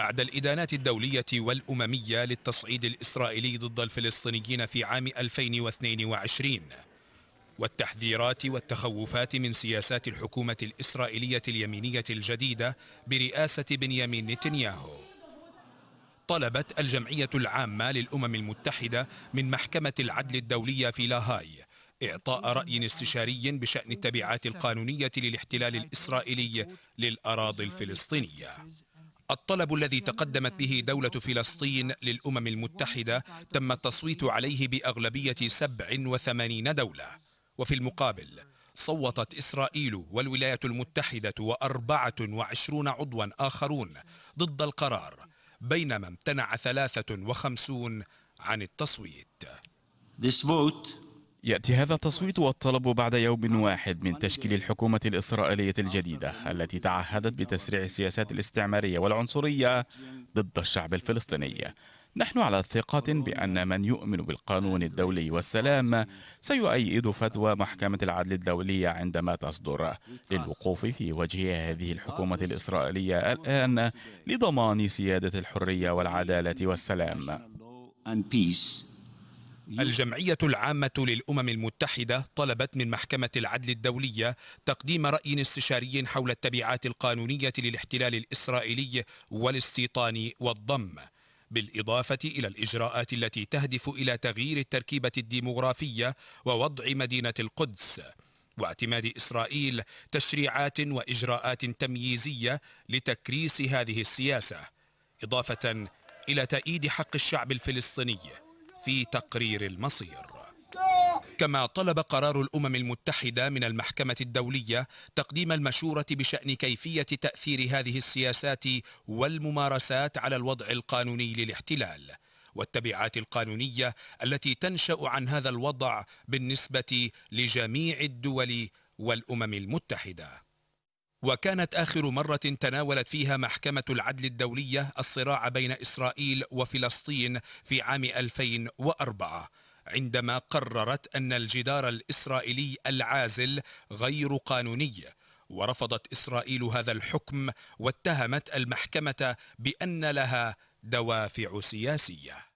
بعد الإدانات الدولية والأممية للتصعيد الإسرائيلي ضد الفلسطينيين في عام 2022 والتحذيرات والتخوفات من سياسات الحكومة الإسرائيلية اليمينية الجديدة برئاسة بنيامين نتنياهو طلبت الجمعية العامة للأمم المتحدة من محكمة العدل الدولية في لاهاي إعطاء رأي استشاري بشأن التبعات القانونية للاحتلال الإسرائيلي للأراضي الفلسطينية الطلب الذي تقدمت به دولة فلسطين للأمم المتحدة تم التصويت عليه بأغلبية 87 دولة وفي المقابل صوتت إسرائيل والولايات المتحدة و24 عضوا آخرون ضد القرار بينما امتنع 53 عن التصويت This vote يأتي هذا التصويت والطلب بعد يوم واحد من تشكيل الحكومة الإسرائيلية الجديدة التي تعهدت بتسريع السياسات الاستعمارية والعنصرية ضد الشعب الفلسطيني نحن على ثقة بأن من يؤمن بالقانون الدولي والسلام سيؤيد فتوى محكمة العدل الدولية عندما تصدر للوقوف في وجه هذه الحكومة الإسرائيلية الآن لضمان سيادة الحرية والعدالة والسلام. الجمعية العامة للأمم المتحدة طلبت من محكمة العدل الدولية تقديم رأي استشاري حول التبعات القانونية للاحتلال الإسرائيلي والاستيطان والضم بالإضافة إلى الإجراءات التي تهدف إلى تغيير التركيبة الديمغرافية ووضع مدينة القدس واعتماد إسرائيل تشريعات وإجراءات تمييزية لتكريس هذه السياسة إضافة إلى تأييد حق الشعب الفلسطيني في تقرير المصير كما طلب قرار الأمم المتحدة من المحكمة الدولية تقديم المشورة بشأن كيفية تأثير هذه السياسات والممارسات على الوضع القانوني للاحتلال والتبعات القانونية التي تنشأ عن هذا الوضع بالنسبة لجميع الدول والأمم المتحدة وكانت آخر مرة تناولت فيها محكمة العدل الدولية الصراع بين إسرائيل وفلسطين في عام 2004 عندما قررت أن الجدار الإسرائيلي العازل غير قانوني ورفضت إسرائيل هذا الحكم واتهمت المحكمة بأن لها دوافع سياسيه